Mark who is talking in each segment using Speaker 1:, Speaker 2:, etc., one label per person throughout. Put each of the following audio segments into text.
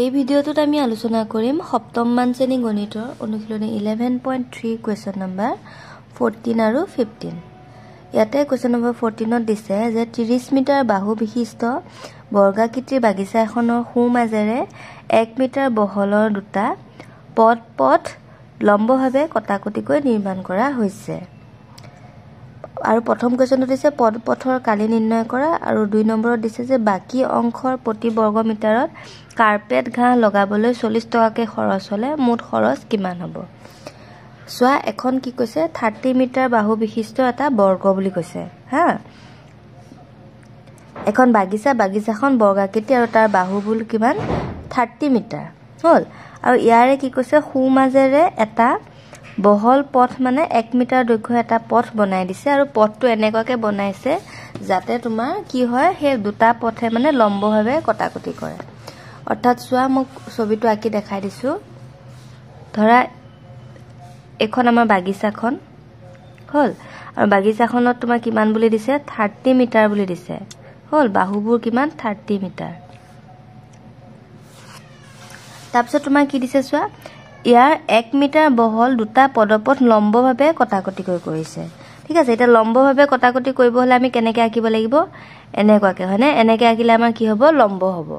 Speaker 1: এই ভিডিঅ'টোত আমি আলোচনা কৰিম সপ্তম শ্ৰেণী গণিতৰ অনুশীলনী eleven point three question number fourteen আৰু ফিফটিন ইয়াতে কুৱেশ্যন নম্বৰ ফ'ৰটিনত দিছে যে ত্ৰিছ মিটাৰ বাহু বিশিষ্ট বৰ্গাকৃতিৰ বাগিচা এখনৰ সোঁ মাজেৰে এক মিটাৰ বহলৰ দুটা পথ পথ লম্বভাৱে কটাকটিকৈ নিৰ্মাণ কৰা হৈছে আৰু প্ৰথম কুৱেশ্যনটো দিছে পদ পথৰ কালি নিৰ্ণয় কৰা আৰু দুই নম্বৰত দিছে যে বাকী অংশৰ প্ৰতি বৰ্গ মিটাৰত কাৰ্পেট ঘাঁহ লগাবলৈ চল্লিছ টকাকৈ খৰচ হ'লে মুঠ খৰচ কিমান হ'ব চোৱা এখন কি কৈছে থাৰ্টি মিটাৰ বাহু বিশিষ্ট এটা বৰ্গ বুলি কৈছে হা এখন বাগিচা বাগিচাখন বৰ্গাকৃতি আৰু তাৰ বাহুবোৰ কিমান থাৰ্টি মিটাৰ হ'ল আৰু ইয়াৰে কি কৈছে সোঁ মাজেৰে এটা বহল পথ মানে এক মিটাৰ দৈৰ্ঘ এটা পথ বনাই দিছে আৰু পথটো এনেকুৱাকৈ বনাইছে যাতে তোমাৰ কি হয় সেই দুটা পথে মানে লম্বভাৱে কটা কটি কৰে অৰ্থাৎ চোৱা মোক ছবিটো আঁকি দেখাই দিছোঁ ধৰা এইখন আমাৰ বাগিচাখন হ'ল আৰু বাগিচাখনত তোমাৰ কিমান বুলি দিছে থাৰ্টি মিটাৰ বুলি দিছে হ'ল বাহুবোৰ কিমান থাৰ্টি মিটাৰ তাৰপিছত তোমাৰ কি দিছে চোৱা ইয়াৰ এক মিটাৰ বহল দুটা পদপথ লম্বভাৱে কটাকটিকৈ কৰিছে ঠিক আছে এতিয়া লম্বভাৱে কটাকটি কৰিব হ'লে আমি কেনেকৈ আঁকিব লাগিব এনেকুৱাকৈ হয়নে এনেকৈ আঁকিলে আমাৰ কি হ'ব লম্ব হ'ব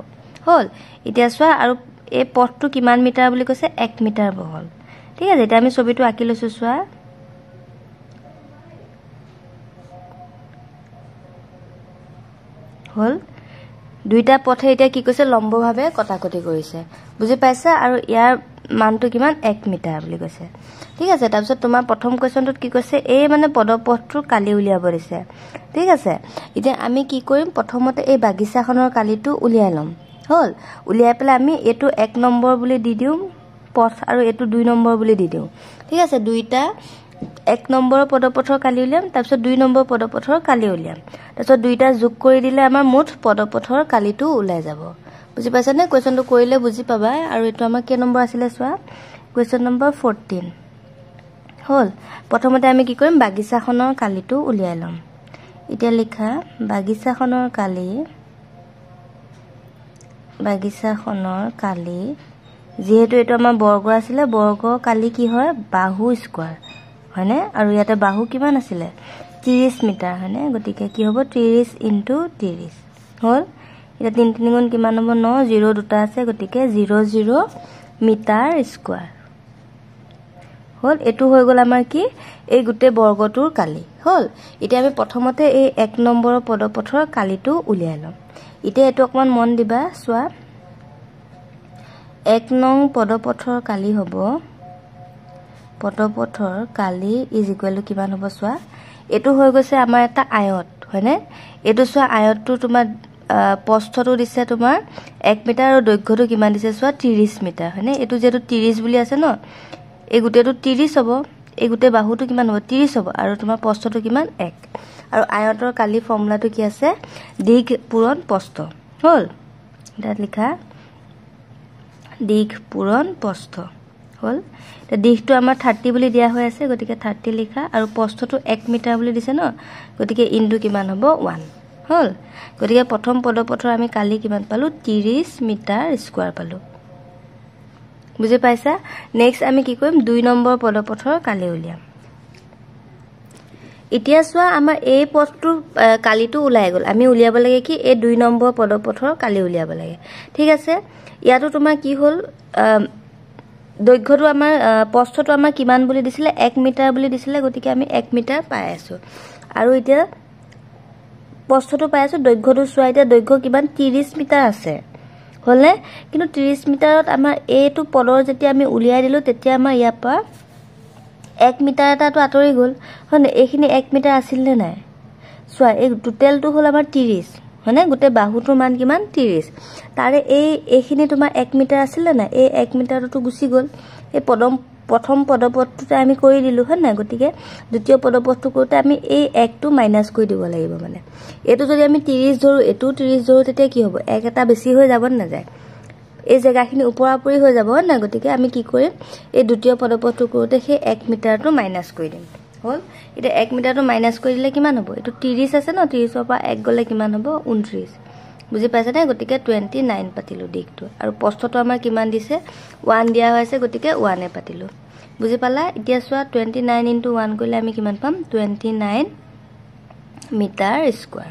Speaker 1: হ'ল এতিয়া চোৱা আৰু এই পথটো কিমান মিটাৰ বুলি কৈছে এক মিটাৰ বহল ঠিক আছে এতিয়া আমি ছবিটো আঁকি লৈছোঁ চোৱা হ'ল দুইটা পথে এতিয়া কি কৈছে লম্বভাৱে কটা কটি কৰিছে বুজি পাইছা আৰু ইয়াৰ মানটো কিমান এক মিটাৰ বুলি কৈছে ঠিক আছে তাৰপিছত তোমাৰ প্ৰথম কুৱেশ্যনটোত কি কৈছে এই মানে পদপথটো কালি উলিয়াব দিছে ঠিক আছে এতিয়া আমি কি কৰিম প্ৰথমতে এই বাগিচাখনৰ কালিটো উলিয়াই ল'ম হ'ল উলিয়াই পেলাই আমি এইটো এক নম্বৰ বুলি দি দিওঁ পথ আৰু এইটো দুই নম্বৰ বুলি দি দিওঁ ঠিক আছে দুইটা এক নম্বৰৰ পদপথৰ কালি উলিয়াম তাৰপিছত দুই নম্বৰ পদপথৰ কালি উলিয়াম তাৰপিছত দুইটা যোগ কৰি দিলে আমাৰ মুঠ পদপথৰ কালিটো ওলাই যাব বুজি পাইছানে কুৱেশ্যনটো কৰিলে বুজি পাবা আৰু এইটো আমাৰ কেই নম্বৰ আছিলে চোৱা কুৱেশ্যন নম্বৰ ফৰ্টিন হ'ল প্ৰথমতে আমি কি কৰিম বাগিচাখনৰ কালিটো উলিয়াই ল'ম এতিয়া লিখা বাগিচাখনৰ কালি বাগিচাখনৰ কালি যিহেতু এইটো আমাৰ বৰ্গ আছিলে বৰ্গৰ কালি কি হয় বাহু স্কোৱাৰ হয়নে আৰু ইয়াতে বাহু কিমান আছিলে ত্ৰিছ মিটাৰ হয়নে গতিকে কি হ'ব ত্ৰিছ ইণ্টু ত্ৰিছ হ'ল এতিয়া তিনি তিনি গুণ কিমান হ'ব ন জিৰ' দুটা আছে গতিকে জিৰ' জিৰ' মিটাৰ স্কোৱাৰ হ'ল এইটো হৈ গ'ল আমাৰ কি এই গোটেই বৰ্গটোৰ কালি হ'ল এতিয়া আমি প্ৰথমতে এই এক নম্বৰৰ পদপথৰ কালিটো উলিয়াই ল'ম এতিয়া এইটো অকণমান মন দিবা চোৱা এক নং পদপথৰ কালি হ'ব পদপথৰ কালি ইজ ইকুৱেল কিমান হ'ব চোৱা এইটো হৈ গৈছে আমাৰ এটা আয়ত হয়নে এইটো চোৱা আয়তটো তোমাৰ প্ৰস্থটো দিছে তোমাৰ এক মিটাৰ আৰু দৈৰ্ঘ্যটো কিমান দিছে চোৱা ত্ৰিছ মিটাৰ হয়নে এইটো যিহেতু ত্ৰিছ বুলি আছে ন এই গোটেইটো ত্ৰিছ হ'ব এই গোটেই বাহুটো কিমান হ'ব ত্ৰিছ হ'ব আৰু তোমাৰ প্ৰস্থটো কিমান এক আৰু আয়তৰ কালি ফৰ্মুলাটো কি আছে দীঘ পূৰণ প্ৰস্থ হ'ল তাত লিখা দীঘ পূৰণ প্ৰস্থ হ'ল এতিয়া দীঘটো আমাৰ থাৰ্টি বুলি দিয়া হৈ আছে গতিকে থাৰ্টি লিখা আৰু প্ৰস্থটো এক মিটাৰ বুলি দিছে ন গতিকে ইনটো কিমান হ'ব ওৱান হ'ল গতিকে প্ৰথম পদপথৰ আমি কালি কিমান পালোঁ ত্ৰিছ মিটাৰ স্কুৱাৰ পালোঁ বুজি পাইছা নেক্সট আমি কি কৰিম দুই নম্বৰ পদপথৰ কালি উলিয়াম এতিয়া চোৱা আমাৰ এই পথটো কালিটো ওলাই গ'ল আমি উলিয়াব লাগে কি এই দুই নম্বৰ পদপথৰ কালি উলিয়াব লাগে ঠিক আছে ইয়াতো তোমাৰ কি হ'ল দৈৰ্ঘ্যটো আমাৰ প্ৰস্থটো আমাৰ কিমান বুলি দিছিলে এক মিটাৰ বুলি দিছিলে গতিকে আমি এক মিটাৰ পাই আছোঁ আৰু এতিয়া প্ৰশ্নটো পাই আছোঁ দৈৰ্ঘ্যটো চোৱা এতিয়া দৈৰ্ঘ্য কিমান ত্ৰিছ মিটাৰ আছে হ'লে কিন্তু ত্ৰিছ মিটাৰত আমাৰ এইটো পদৰ যেতিয়া আমি উলিয়াই দিলোঁ তেতিয়া আমাৰ ইয়াৰ পৰা এক মিটাৰ এটাটো আঁতৰি গ'ল হয়নে এইখিনি এক মিটাৰ আছিল নে নাই চোৱা এই টোটেলটো হ'ল আমাৰ ত্ৰিছ হয়নে গোটেই বাহুটোৰ মান কিমান ত্ৰিছ তাৰে এই এইখিনি তোমাৰ এক মিটাৰ আছিলে নাই এই এক মিটাৰটোতো গুচি গ'ল এই পদম প্ৰথম পদপথটোতে আমি কৰি দিলোঁ হয় নাই গতিকে দ্বিতীয় পদপথটো কৰোঁতে আমি এই একটো মাইনাছ কৰি দিব লাগিব মানে এইটো যদি আমি ত্ৰিছ ধৰোঁ এইটো ত্ৰিছ ধৰোঁ তেতিয়া কি হ'ব এক এটা বেছি হৈ যাব নে নাযায় এই জেগাখিনি ওপৰা ওপৰি হৈ যাব হয় নাই গতিকে আমি কি কৰিম এই দ্বিতীয় পদপথটো কৰোঁতে সেই এক মিটাৰটো মাইনাছ কৰি দিম হ'ল এতিয়া এক মিটাৰটো মাইনাছ কৰি দিলে কিমান হ'ব এইটো ত্ৰিছ আছে ন ত্ৰিছৰ পৰা এক গ'লে কিমান হ'ব ঊনত্ৰিছ বুজি পাইছেনে গতিকে টুৱেণ্টি নাইন পাতিলোঁ দিশটো আৰু প্ৰশ্নটো আমাৰ কিমান দিছে ওৱান দিয়া হৈছে গতিকে ওৱানে পাতিলোঁ বুজি পালা এতিয়া চোৱা টুৱেণ্টি নাইন ইণ্টু ওৱান কৰিলে আমি কিমান পাম টুৱেণ্টি নাইন মিটাৰ স্কুৱাৰ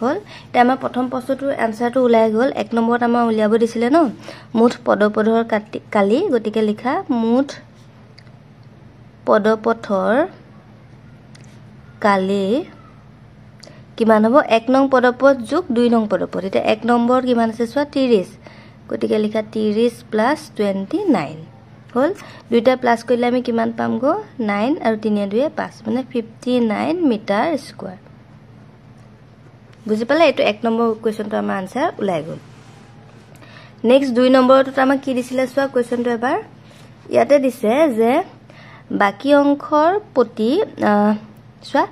Speaker 1: হ'ল এতিয়া আমাৰ প্ৰথম প্ৰশ্নটোৰ এনচাৰটো ওলাই গ'ল এক নম্বৰত আমাৰ উলিয়াব দিছিলে ন মুঠ পদপথৰ কাটি কালি গতিকে লিখা মুঠ পদপথৰ কালি কিমান হ'ব এক নং পদপথ যোগ দুই নং পদপথ এতিয়া এক নম্বৰ কিমান আছে চোৱা ত্ৰিছ গতিকে লিখা ত্ৰিছ প্লাছ টুৱেণ্টি নাইন হ'ল দুইটা প্লাছ কৰিলে আমি কিমান পামগৈ নাইন আৰু তিনি দুয়ে পাঁচ মানে ফিফটি নাইন মিটাৰ স্কুৱাৰ বুজি পালে এইটো এক নম্বৰ কুৱেশ্যনটো আমাৰ আনচাৰ ওলাই গ'ল নেক্সট দুই নম্বৰটোত আমাক কি দিছিলে চোৱা কুৱেশ্যনটো এবাৰ ইয়াতে দিছে যে বাকী অংশৰ প্ৰতি চোৱা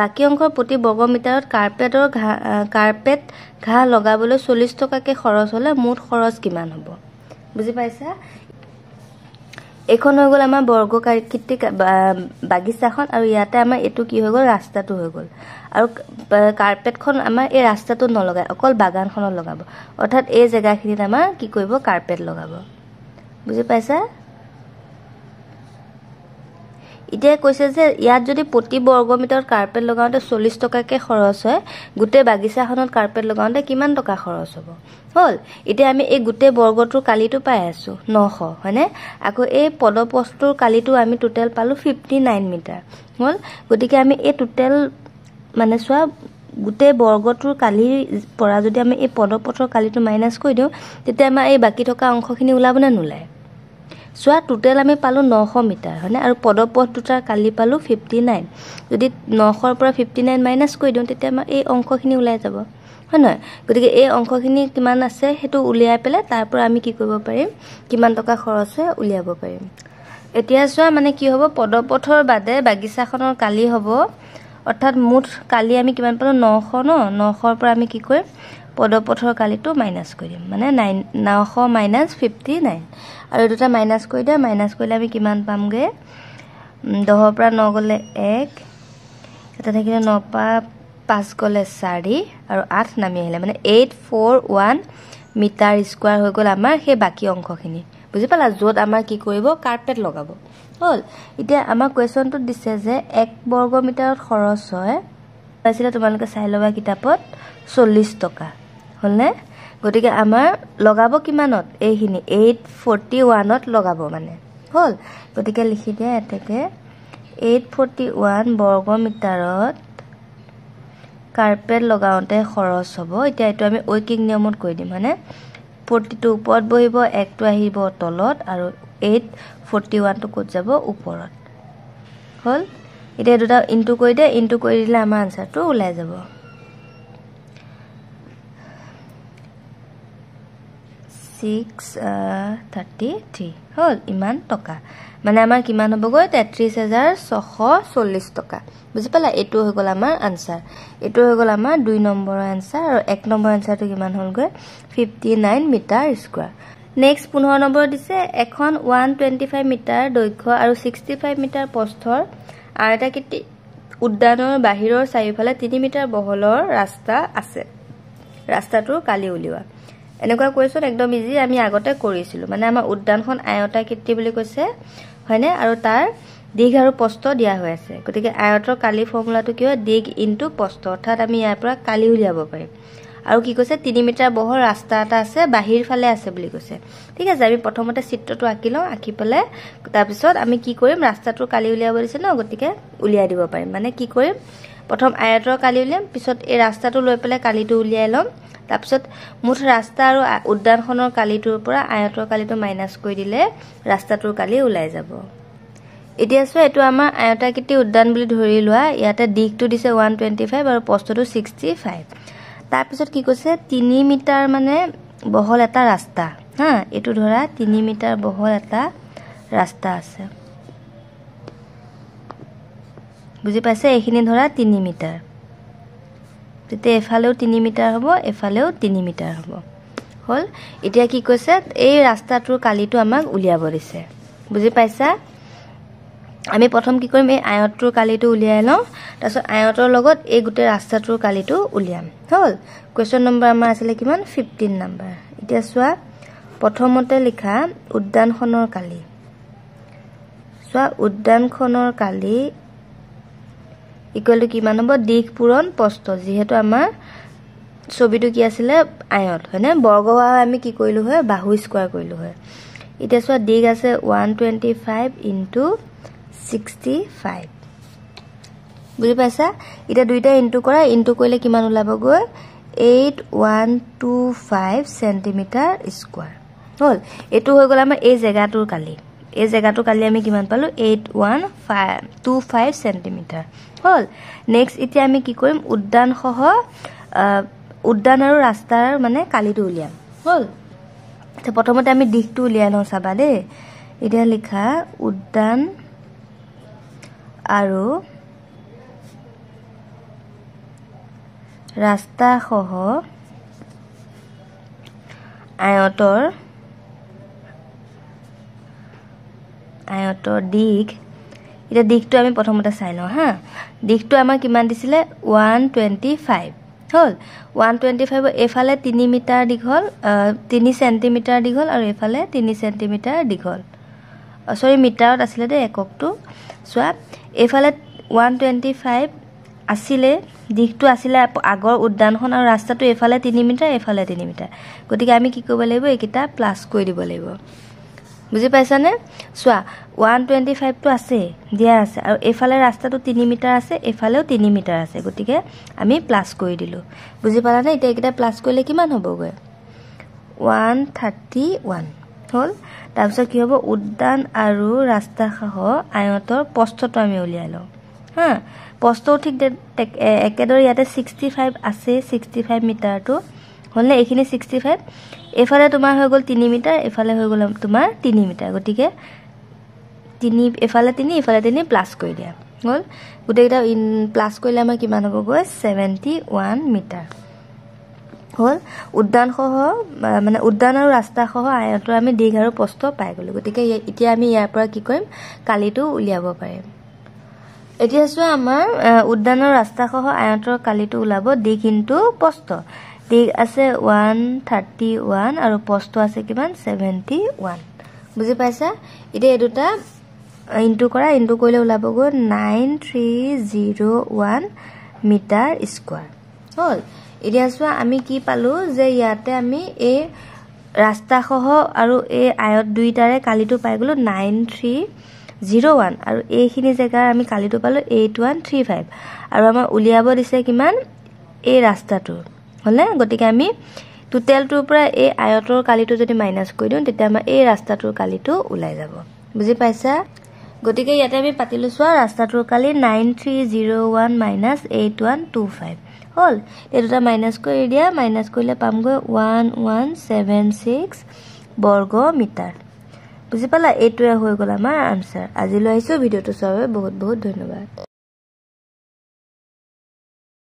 Speaker 1: বাকী অংশৰ প্ৰতি বৰ্গ মিটাৰত কাৰ্পেটৰ ঘাঁ কাৰ্পেট ঘাঁহ লগাবলৈ চল্লিছ টকাকৈ খৰচ হ'লে মুঠ খৰচ কিমান হ'ব বুজি পাইছা এইখন হৈ গ'ল আমাৰ বৰ্গ বৰ্গকৃতিক বাগিচাখন আৰু ইয়াতে আমাৰ এইটো কি হৈ গ'ল ৰাস্তাটো হৈ গ'ল আৰু কাৰ্পেটখন আমাৰ এই ৰাস্তাটোত নলগায় অকল বাগানখনত লগাব অৰ্থাৎ এই জেগাখিনিত আমাৰ কি কৰিব কাৰ্পেট লগাব বুজি পাইছা এতিয়া কৈছে যে ইয়াত যদি প্ৰতি বৰ্গ মিটাৰত কাৰ্পেট লগাওঁতে চল্লিছ টকাকৈ খৰচ হয় গোটেই বাগিচাখনত কাৰ্পেট লগাওঁতে কিমান টকা খৰচ হ'ব হ'ল এতিয়া আমি এই গোটেই বৰ্গটোৰ কালিটো পাই আছোঁ নশ হয়নে আকৌ এই পদপথটোৰ কালিটো আমি টোটেল পালোঁ ফিফটি নাইন মিটাৰ হ'ল গতিকে আমি এই টোটেল মানে চোৱা গোটেই বৰ্গটোৰ কালিৰ পৰা যদি আমি এই পদপথৰ কালিটো মাইনাছ কৰি দিওঁ তেতিয়া আমাৰ এই বাকী থকা অংশখিনি ওলাবনে নোলায় চোৱা টোটেল আমি পালোঁ নশ মিটাৰ হয়নে আৰু পদপথ দুটাৰ কালি পালোঁ ফিফটি নাইন যদি নশৰ পৰা ফিফটি নাইন মাইনাছ কৰি দিওঁ তেতিয়া আমাৰ এই অংশখিনি ওলাই যাব হয় নহয় গতিকে এই অংশখিনি কিমান আছে সেইটো উলিয়াই পেলাই তাৰ পৰা আমি কি কৰিব পাৰিম কিমান টকা খৰচ হয় উলিয়াব পাৰিম এতিয়া চোৱা মানে কি হ'ব পদপথৰ বাদে বাগিচাখনৰ কালি হ'ব অৰ্থাৎ মুঠ কালি আমি কিমান পালোঁ নশ ন নশৰ পৰা আমি কি কৰিম পদপথৰ কালিটো মাইনাছ কৰি দিম মানে নাইন নশ মাইনাছ ফিফটি নাইন আৰু দুটা মাইনাছ কৰি দিয়া মাইনাছ কৰিলে আমি কিমান পামগৈ দহৰ পৰা ন গ'লে এক এটা থাকিলে ন পৰা পাঁচ গ'লে চাৰি আৰু আঠ নামি আহিলে মানে eight four one metre square হৈ গ'ল আমাৰ সেই বাকী অংশখিনি বুজি পালা য'ত আমাৰ কি কৰিব কাৰ্পেট লগাব হ'ল এতিয়া আমাৰ কুৱেশ্যনটোত দিছে যে এক বৰ্গ মিটাৰত খৰচ হয় পাইছিলে তোমালোকে চাই ল'বা কিতাপত চল্লিছ টকা হ'লনে গতিকে আমাৰ লগাব কিমানত এইখিনি এইট ফৰ্টি ওৱানত লগাব মানে হ'ল গতিকে লিখি দিয়া এতেকে এইট ফৰ্টি ওৱান বৰ্গ মিটাৰত কাৰ্পেট লগাওঁতে খৰচ হ'ব এতিয়া এইটো আমি ঐকিক নিয়মত কৈ দিম মানে ফৰ্টিটো ওপৰত বহিব একটো আহিব তলত আৰু এইট ফৰ্টি ওৱানটো ক'ত যাব ওপৰত হ'ল এতিয়া দুটা ইণ্টু কৰি দিয়ে ইনটো কৰি দিলে আমাৰ আঞ্চাৰটো ওলাই যাব ছিক্স থাৰ্টি থ্ৰী হ'ল ইমান টকা মানে আমাৰ কিমান হ'বগৈ তেত্ৰিছ হেজাৰ ছশ চল্লিছ টকা বুজি পালা এইটো হৈ গ'ল আমাৰ আনচাৰ এইটো হৈ গ'ল আমাৰ দুই নম্বৰৰ এনচাৰ আৰু এক নম্বৰ এনচাৰটো কিমান হ'লগৈ fifty nine metre square next পোন্ধৰ নম্বৰ দিছে এখন ওৱান টুৱেণ্টি ফাইভ মিটাৰ দৈৰ্ঘ্য আৰু ছিক্সটি ফাইভ মিটাৰ প্ৰস্থৰ আৰু এটা কেতি উদ্যানৰ বাহিৰৰ চাৰিওফালে তিনি মিটাৰ বহলৰ ৰাস্তা আছে ৰাস্তাটোৰ কালি উলিওৱা এনেকুৱা কৈছোঁ একদম ইজি আমি আগতে কৰিছিলোঁ মানে আমাৰ উদ্যানখন আয়তা কীৰ্তি বুলি কৈছে হয়নে আৰু তাৰ দিঘ আৰু প্ৰস্থ দিয়া হৈ আছে গতিকে আয়তৰ কালি ফৰ্মুলাটো কি হয় দিঘ ইনটো প্ৰস্থ অৰ্থাৎ আমি ইয়াৰ পৰা কালি উলিয়াব পাৰিম আৰু কি কৈছে তিনি মিটাৰ বহল ৰাস্তা এটা আছে বাহিৰ ফালে আছে বুলি কৈছে ঠিক আছে আমি প্ৰথমতে চিত্ৰটো আঁকি লওঁ আঁকি পেলাই তাৰপিছত আমি কি কৰিম ৰাস্তাটো কালি উলিয়াব দিছে ন গতিকে উলিয়াই দিব পাৰিম মানে কি কৰিম প্ৰথম আয়তৰ কালি উলিয়াম পিছত এই ৰাস্তাটো লৈ পেলাই কালিটো উলিয়াই ল'ম তাৰপিছত মুঠ ৰাস্তা আৰু উদ্যানখনৰ কালিটোৰ পৰা আয়তৰ কালিটো মাইনাছ কৰি দিলে ৰাস্তাটোৰ কালি ওলাই যাব এতিয়া চোৱা এইটো আমাৰ আয়তাকৃতি উদ্যান বুলি ধৰি লোৱা ইয়াতে দিশটো দিছে ওৱান টুৱেণ্টি ফাইভ আৰু পষ্টটো ছিক্সটি ফাইভ তাৰপিছত কি কৈছে তিনি মিটাৰ মানে বহল এটা ৰাস্তা হা এইটো ধৰা তিনি মিটাৰ বহল এটা ৰাস্তা আছে বুজি পাইছে এইখিনি ধৰা তিনি মিটাৰ তেতিয়া এফালেও তিনি মিটাৰ হ'ব এফালেও তিনি মিটাৰ হ'ব হ'ল এতিয়া কি কৈছে এই ৰাস্তাটোৰ কালিটো আমাক উলিয়াব দিছে বুজি পাইছা আমি প্ৰথম কি কৰিম এই আয়তটোৰ কালিটো উলিয়াই লওঁ তাৰপিছত আয়তৰ লগত এই গোটেই ৰাস্তাটোৰ কালিটো উলিয়াম হ'ল কুৱেশ্যন নম্বৰ আমাৰ আছিলে কিমান ফিফটিন নাম্বাৰ এতিয়া চোৱা প্ৰথমতে লিখা উদ্যানখনৰ কালি চোৱা উদ্যানখনৰ কালি ইকুৱেল টু কিমান হ'ব দিশ পূৰণ প্ৰস্থ যিহেতু আমাৰ ছবিটো কি আছিলে আয়ত হয়নে বৰ্গ হোৱা আমি কি কৰিলোঁ হয় বাহু স্কোৱাৰ কৰিলোঁ হয় এতিয়া চোৱা দিশ আছে one twenty five into sixty five বুজি পাইছা এতিয়া দুইটা ইনটু কৰা ইনটু কৰিলে কিমান ওলাবগৈ eight one two five centimetre square হ'ল এইটো হৈ গ'ল আমাৰ এই জেগাটোৰ কালি এই জেগাটো কালি আমি কিমান পালোঁ eight one five two five centimetre হ'ল নেক্সট এতিয়া আমি কি কৰিম উদ্যানসহ উদ্যান আৰু ৰাস্তাৰ মানে কালিটো উলিয়াম হ'ল প্ৰথমতে আমি দিশটো উলিয়াই লওঁ চাবা দেই এতিয়া লিখা উদ্যান আৰু ৰাস্তাসহ আয়তৰ আয়তৰ দিশ এতিয়া দিশটো আমি প্ৰথমতে চাই লওঁ হা দিশটো আমাৰ কিমান দিছিলে ওৱান টুৱেণ্টি ফাইভ হ'ল ওৱান টুৱেণ্টি ফাইভ এইফালে তিনি মিটাৰ দীঘল তিনি চেণ্টিমিটাৰ দীঘল আৰু এইফালে তিনি চেণ্টিমিটাৰ দীঘল চৰি মিটাৰত আছিলে দেই এককটো চোৱা এইফালে ওৱান টুৱেণ্টি ফাইভ আছিলে দিশটো আছিলে আগৰ উদ্যানখন আৰু ৰাস্তাটো এইফালে তিনি মিটাৰ এইফালে তিনি মিটাৰ গতিকে আমি কি কৰিব লাগিব এইকেইটা প্লাছ কৰি দিব লাগিব বুজি পাইছানে চোৱা ওৱান টুৱেণ্টি ফাইভটো আছে দিয়া আছে আৰু এইফালে ৰাস্তাটো তিনি মিটাৰ আছে এইফালেও তিনি মিটাৰ আছে গতিকে আমি প্লাছ কৰি দিলোঁ বুজি পালানে এতিয়া এইকেইটা প্লাছ কৰিলে কিমান হ'বগৈ ওৱান থাৰ্টি ওৱান হ'ল তাৰপিছত কি হ'ব উদ্যান আৰু ৰাস্তাসহ আয়তৰ প্ৰস্থটো আমি উলিয়াই লওঁ হা প্ৰস্থও ঠিক একেদৰে ইয়াতে ছিক্সটি ফাইভ আছে ছিক্সটি ফাইভ মিটাৰটো হ'লনে এইখিনি ছিক্সটি ফাইভ এফালে তোমাৰ হৈ গ'ল তিনি মিটাৰ এফালে হৈ গ'ল তোমাৰ তিনি মিটাৰ গতিকে তিনি এফালে তিনি ইফালে তিনি প্লাছ কৰি দিয়া হ'ল গোটেইকেইটা প্লাছ কৰিলে আমাৰ কিমান হ'বগৈ ছেভেণ্টি ওৱান মিটাৰ হ'ল উদ্যানসহ মানে উদ্যান আৰু ৰাস্তাসহ আয়তৰ আমি দীঘ আৰু প্ৰস্থ পাই গ'লোঁ গতিকে এতিয়া আমি ইয়াৰ পৰা কি কৰিম কালিটো উলিয়াব পাৰিম এতিয়া চোৱা আমাৰ উদ্যানৰ ৰাস্তাসহ আয়তৰ কালিটো ওলাব দীঘ কিন্তু দিগ আছে ওৱান থাৰ্টি ওৱান আৰু পষ্টটো আছে কিমান ছেভেণ্টি ওৱান বুজি পাইছা এতিয়া এই দুটা ইনটু কৰা ইনটু কৰিলে ওলাবগৈ nine three zero' one metre square হ'ল এতিয়া চোৱা আমি কি পালোঁ যে ইয়াতে আমি এই ৰাস্তাসহ আৰু এই আয়ত দুইটাৰে কালিটো পাই গ'লোঁ নাইন থ্ৰী জিৰ' ওৱান আৰু এইখিনি জেগাৰ আমি কালিটো পালোঁ এইট ওৱান থ্ৰী ফাইভ আৰু আমাৰ উলিয়াব দিছে কিমান এই ৰাস্তাটোৰ হ'লে গতিকে আমি টোটেলটোৰ পৰা এই আয়তৰ কালিটো যদি মাইনাছ কৰি দিওঁ তেতিয়া আমাৰ এই ৰাস্তাটোৰ কালিটো ওলাই যাব বুজি পাইছা গতিকে ইয়াতে আমি পাতি লৈছোঁ আৰু ৰাস্তাটোৰ কালি nine three zero' one minus eight one two five হ'ল এই দুটা মাইনাছ কৰি দিয়া মাইনাছ কৰিলে পামগৈ ওৱান ওৱান ছেভেন ছিক্স বৰ্গ মিটাৰ বুজি পালা এইটোৱে হৈ গ'ল আমাৰ আনচাৰ আজিলৈ আহিছোঁ ভিডিঅ'টো চোৱাৰ বাবে বহুত বহুত ধন্যবাদ